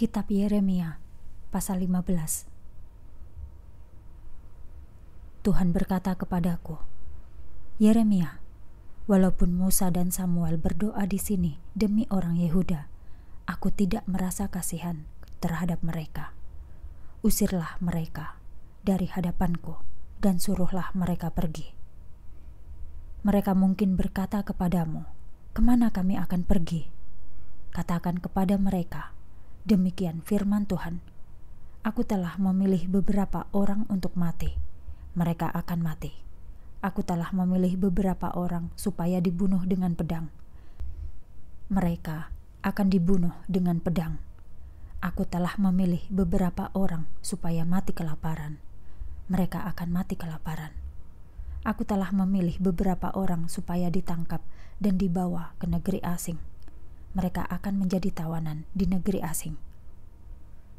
Kitab Yeremia pasal 15 Tuhan berkata kepadaku Yeremia walaupun Musa dan Samuel berdoa di sini demi orang Yehuda aku tidak merasa kasihan terhadap mereka usirlah mereka dari hadapanku dan suruhlah mereka pergi mereka mungkin berkata kepadamu kemana kami akan pergi katakan kepada mereka Demikian firman Tuhan. Aku telah memilih beberapa orang untuk mati. Mereka akan mati. Aku telah memilih beberapa orang supaya dibunuh dengan pedang. Mereka akan dibunuh dengan pedang. Aku telah memilih beberapa orang supaya mati kelaparan. Mereka akan mati kelaparan. Aku telah memilih beberapa orang supaya ditangkap dan dibawa ke negeri asing mereka akan menjadi tawanan di negeri asing.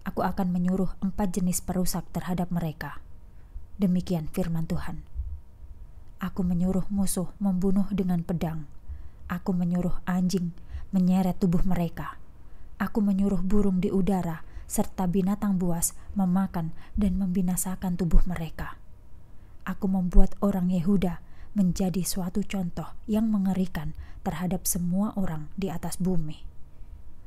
Aku akan menyuruh empat jenis perusak terhadap mereka. Demikian firman Tuhan. Aku menyuruh musuh membunuh dengan pedang. Aku menyuruh anjing menyeret tubuh mereka. Aku menyuruh burung di udara serta binatang buas memakan dan membinasakan tubuh mereka. Aku membuat orang Yehuda menjadi suatu contoh yang mengerikan terhadap semua orang di atas bumi.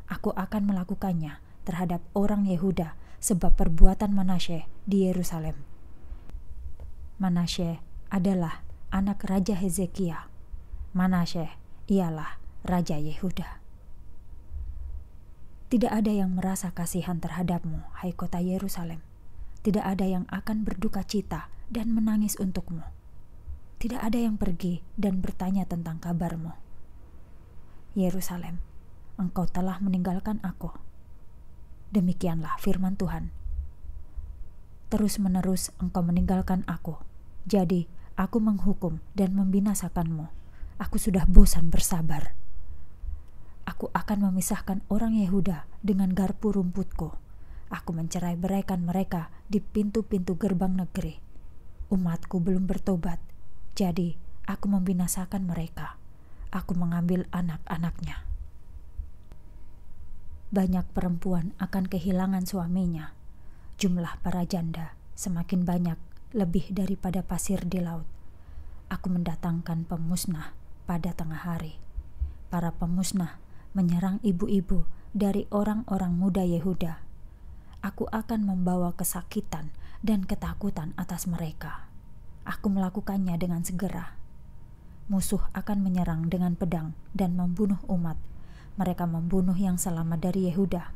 Aku akan melakukannya terhadap orang Yehuda sebab perbuatan Manasye di Yerusalem. Manasye adalah anak Raja Hezekiah. Manasye ialah Raja Yehuda. Tidak ada yang merasa kasihan terhadapmu, hai kota Yerusalem. Tidak ada yang akan berduka cita dan menangis untukmu tidak ada yang pergi dan bertanya tentang kabarmu. Yerusalem, engkau telah meninggalkan aku. Demikianlah firman Tuhan. Terus-menerus engkau meninggalkan aku, jadi aku menghukum dan membinasakanmu. Aku sudah bosan bersabar. Aku akan memisahkan orang Yehuda dengan garpu rumputku. Aku mencerai beraikan mereka di pintu-pintu gerbang negeri. Umatku belum bertobat, jadi, aku membinasakan mereka. Aku mengambil anak-anaknya. Banyak perempuan akan kehilangan suaminya. Jumlah para janda semakin banyak, lebih daripada pasir di laut. Aku mendatangkan pemusnah pada tengah hari. Para pemusnah menyerang ibu-ibu dari orang-orang muda Yehuda. Aku akan membawa kesakitan dan ketakutan atas mereka. Aku melakukannya dengan segera. Musuh akan menyerang dengan pedang dan membunuh umat. Mereka membunuh yang selamat dari Yehuda.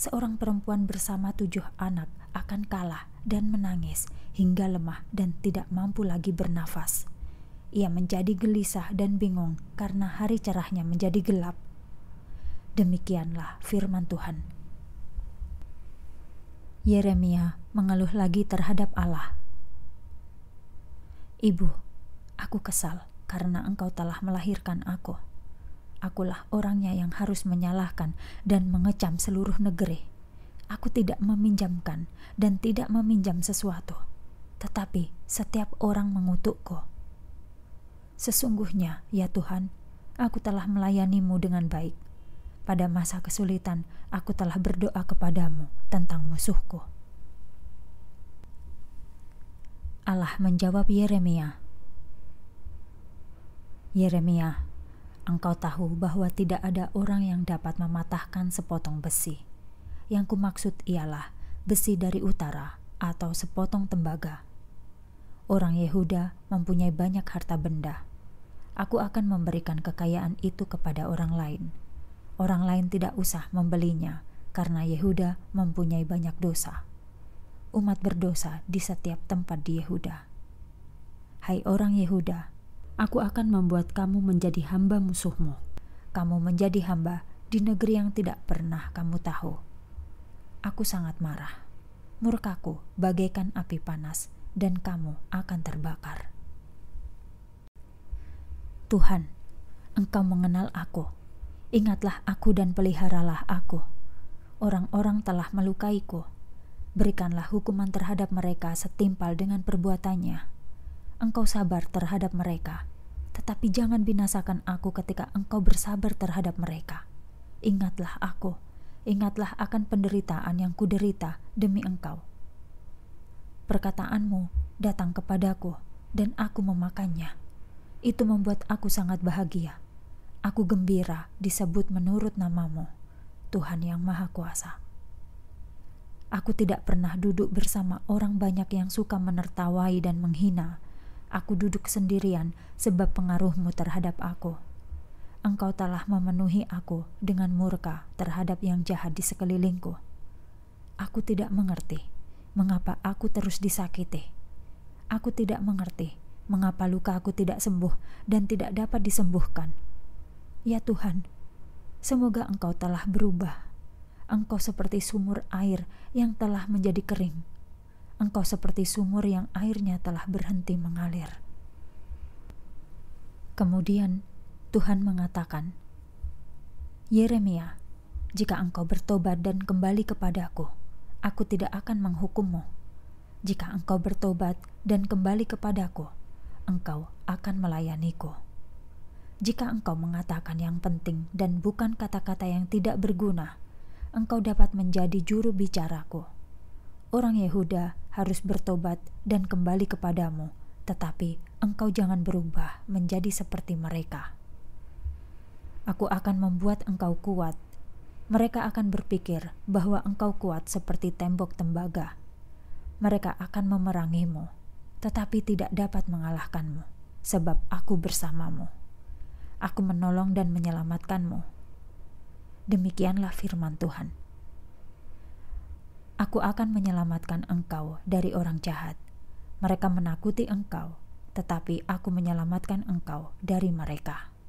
Seorang perempuan bersama tujuh anak akan kalah dan menangis hingga lemah dan tidak mampu lagi bernafas. Ia menjadi gelisah dan bingung karena hari cerahnya menjadi gelap. Demikianlah firman Tuhan. Yeremia mengeluh lagi terhadap Allah Ibu, aku kesal karena engkau telah melahirkan aku. Akulah orangnya yang harus menyalahkan dan mengecam seluruh negeri. Aku tidak meminjamkan dan tidak meminjam sesuatu, tetapi setiap orang mengutukku. Sesungguhnya, ya Tuhan, aku telah melayanimu dengan baik. Pada masa kesulitan, aku telah berdoa kepadamu tentang musuhku. Allah menjawab Yeremia, "Yeremia, engkau tahu bahwa tidak ada orang yang dapat mematahkan sepotong besi. Yang kumaksud ialah besi dari utara atau sepotong tembaga. Orang Yehuda mempunyai banyak harta benda. Aku akan memberikan kekayaan itu kepada orang lain. Orang lain tidak usah membelinya." karena Yehuda mempunyai banyak dosa umat berdosa di setiap tempat di Yehuda. Hai orang Yehuda, aku akan membuat kamu menjadi hamba musuhmu. Kamu menjadi hamba di negeri yang tidak pernah kamu tahu. Aku sangat marah. Murkaku bagaikan api panas dan kamu akan terbakar. Tuhan, Engkau mengenal aku. Ingatlah aku dan peliharalah aku. Orang-orang telah melukaiku Berikanlah hukuman terhadap mereka setimpal dengan perbuatannya. Engkau sabar terhadap mereka, tetapi jangan binasakan aku ketika engkau bersabar terhadap mereka. Ingatlah aku, ingatlah akan penderitaan yang kuderita demi engkau. Perkataanmu datang kepadaku, dan aku memakannya. Itu membuat aku sangat bahagia. Aku gembira disebut menurut namamu, Tuhan Yang Maha Kuasa. Aku tidak pernah duduk bersama orang banyak yang suka menertawai dan menghina. Aku duduk sendirian sebab pengaruhmu terhadap aku. Engkau telah memenuhi aku dengan murka terhadap yang jahat di sekelilingku. Aku tidak mengerti mengapa aku terus disakiti. Aku tidak mengerti mengapa luka aku tidak sembuh dan tidak dapat disembuhkan. Ya Tuhan, semoga Engkau telah berubah engkau seperti sumur air yang telah menjadi kering. Engkau seperti sumur yang airnya telah berhenti mengalir. Kemudian Tuhan mengatakan, "Yeremia, jika engkau bertobat dan kembali kepadaku, aku tidak akan menghukummu. Jika engkau bertobat dan kembali kepadaku, engkau akan melayaniku." Jika engkau mengatakan yang penting dan bukan kata-kata yang tidak berguna, engkau dapat menjadi juru bicaraku. Orang Yehuda harus bertobat dan kembali kepadamu, tetapi engkau jangan berubah menjadi seperti mereka. Aku akan membuat engkau kuat. Mereka akan berpikir bahwa engkau kuat seperti tembok tembaga. Mereka akan memerangimu, tetapi tidak dapat mengalahkanmu, sebab aku bersamamu. Aku menolong dan menyelamatkanmu Demikianlah firman Tuhan. Aku akan menyelamatkan engkau dari orang jahat. Mereka menakuti engkau, tetapi aku menyelamatkan engkau dari mereka.